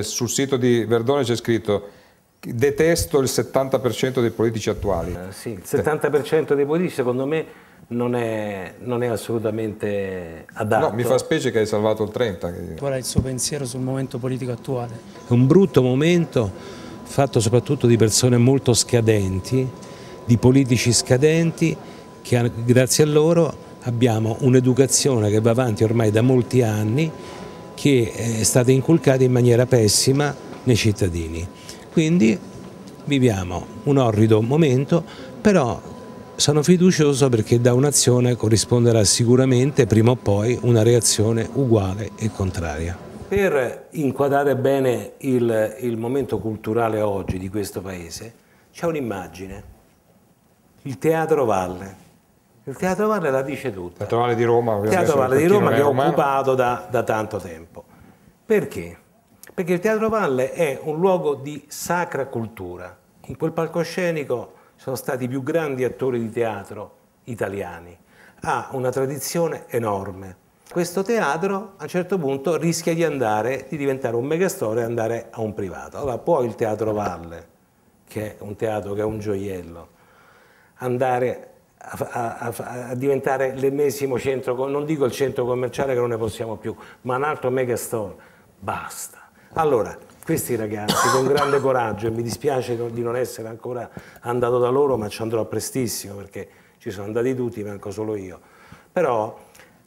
Sul sito di Verdone c'è scritto detesto il 70% dei politici attuali. Eh, sì, il 70% dei politici secondo me non è, non è, assolutamente adatto. No, mi fa specie che hai salvato il 30%. Qual è il suo pensiero sul momento politico attuale? È un brutto momento fatto soprattutto di persone molto scadenti, di politici scadenti che grazie a loro abbiamo un'educazione che va avanti ormai da molti anni che è eh, stata inculcata in maniera pessima nei cittadini. Quindi viviamo un orrido momento, però sono fiducioso perché da un'azione corrisponderà sicuramente prima o poi una reazione uguale e contraria. Per inquadrare bene il, il momento culturale oggi di questo paese c'è un'immagine, il Teatro Valle. Il Teatro Valle la dice tutta. Il Teatro Valle di Roma, il Teatro Valle di Roma che è occupato da, da tanto tempo. Perché? Perché il Teatro Valle è un luogo di sacra cultura. In quel palcoscenico sono stati i più grandi attori di teatro italiani. Ha una tradizione enorme. Questo teatro a un certo punto rischia di, andare, di diventare un megastore e andare a un privato. Allora può il Teatro Valle, che è un teatro che è un gioiello, andare a, a, a, diventare l'ennesimo centro, non dico il centro commerciale che non ne possiamo più, ma un altro megastore. Basta. Allora, questi ragazzi con grande coraggio, e mi dispiace di non essere ancora andato da loro, ma ci andrò prestissimo perché ci sono andati tutti, manco solo io, però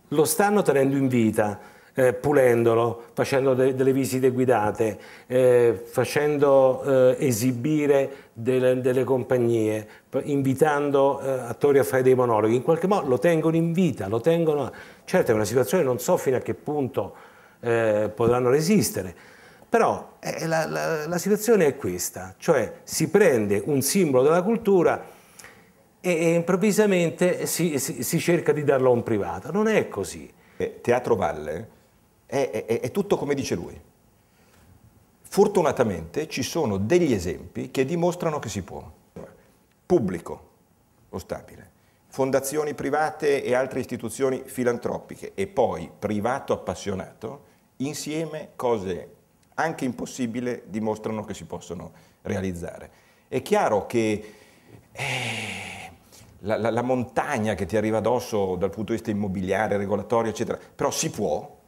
lo stanno tenendo in vita eh, pulendolo, facendo de delle visite guidate, eh, facendo eh, esibire delle, delle, compagnie, invitando eh, attori a fare dei monologhi, in qualche modo lo tengono in vita, lo tengono... Certo è una situazione, non so fino a che punto eh, potranno resistere, però eh, la, la, la situazione è questa, cioè si prende un simbolo della cultura e, improvvisamente si, si, si, cerca di darlo a un privato. Non è così. Teatro Valle è, è, è tutto come dice lui. Fortunatamente ci sono degli esempi che dimostrano che si può. Pubblico, lo stabile, fondazioni private e altre istituzioni filantropiche e poi privato appassionato, insieme cose anche impossibili dimostrano che si possono realizzare. È chiaro che eh, la, la, la montagna che ti arriva addosso dal punto di vista immobiliare, regolatorio, eccetera, però si può,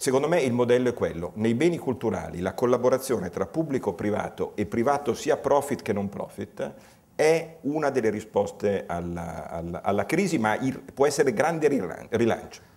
Secondo me il modello è quello, nei beni culturali la collaborazione tra pubblico privato e privato sia profit che non profit è una delle risposte alla, alla, alla crisi, ma il, può essere grande rilancio.